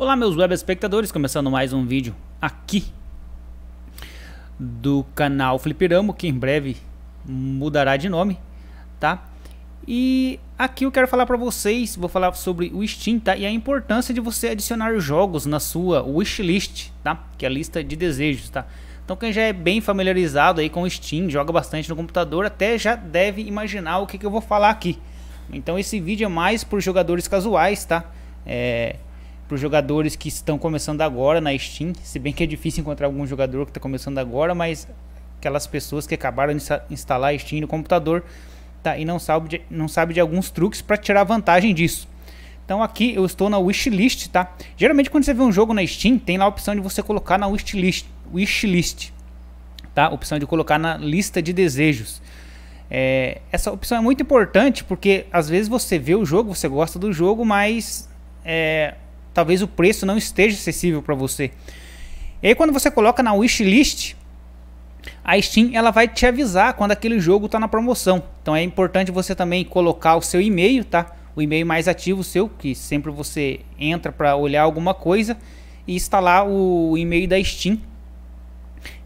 Olá meus web espectadores, começando mais um vídeo aqui do canal Flipiramo, que em breve mudará de nome, tá? E aqui eu quero falar para vocês, vou falar sobre o Steam, tá? E a importância de você adicionar jogos na sua wishlist, tá? Que é a lista de desejos, tá? Então quem já é bem familiarizado aí com o Steam, joga bastante no computador, até já deve imaginar o que, que eu vou falar aqui. Então esse vídeo é mais por jogadores casuais, tá? É, para os jogadores que estão começando agora na Steam, se bem que é difícil encontrar algum jogador que está começando agora, mas aquelas pessoas que acabaram de instalar a Steam no computador tá, e não sabe, de, não sabe de alguns truques para tirar vantagem disso. Então aqui eu estou na wishlist, tá? Geralmente quando você vê um jogo na Steam, tem lá a opção de você colocar na wishlist, wishlist tá? Opção de colocar na lista de desejos. É, essa opção é muito importante porque às vezes você vê o jogo, você gosta do jogo, mas é, talvez o preço não esteja acessível para você. E aí quando você coloca na wishlist, a Steam ela vai te avisar quando aquele jogo está na promoção. Então é importante você também colocar o seu e-mail, tá? O e-mail mais ativo seu, que sempre você entra para olhar alguma coisa e instalar o e-mail da Steam,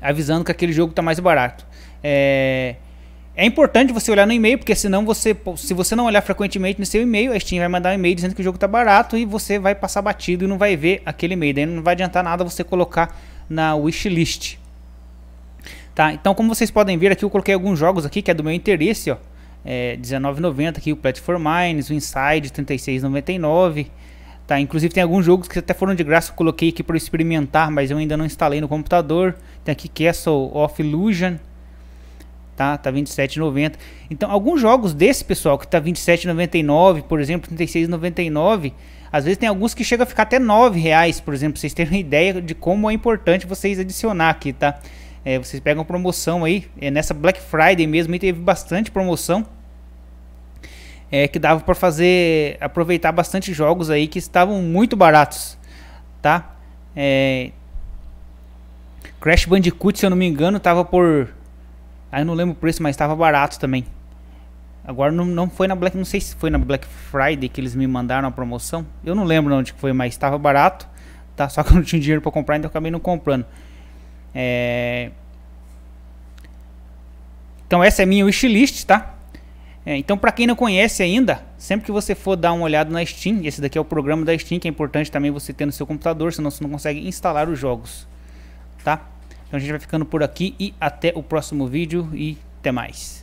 avisando que aquele jogo está mais barato. É... É importante você olhar no e-mail, porque senão você, se você não olhar frequentemente no seu e-mail, a Steam vai mandar um e-mail dizendo que o jogo está barato e você vai passar batido e não vai ver aquele e-mail. Daí não vai adiantar nada você colocar na wishlist. Tá? Então, como vocês podem ver aqui, eu coloquei alguns jogos aqui que é do meu interesse, ó. É, 19,90 aqui o Platform Mines, o Inside 36,99, tá? Inclusive tem alguns jogos que até foram de graça, eu coloquei aqui para experimentar, mas eu ainda não instalei no computador. Tem aqui Castle of Illusion, tá? Tá 27,90. Então, alguns jogos desse pessoal que tá 27,99, por exemplo, 36,99, às vezes tem alguns que chega a ficar até 9 reais, por exemplo, vocês terem uma ideia de como é importante vocês adicionar aqui, tá? É, vocês pegam promoção aí, é, nessa Black Friday mesmo, teve bastante promoção. É, que dava para fazer aproveitar bastante jogos aí que estavam muito baratos, tá? É, Crash Bandicoot, se eu não me engano, tava por Aí eu não lembro o preço, mas estava barato também. Agora não, não foi na Black, não sei se foi na Black Friday que eles me mandaram a promoção. Eu não lembro onde foi, mas estava barato. Tá, só que eu não tinha dinheiro para comprar, então eu acabei não comprando. É... Então essa é minha wishlist, tá? É, então para quem não conhece ainda, sempre que você for dar uma olhada na Steam, esse daqui é o programa da Steam que é importante também você ter no seu computador, senão você não consegue instalar os jogos, tá? Então a gente vai ficando por aqui e até o próximo vídeo e até mais.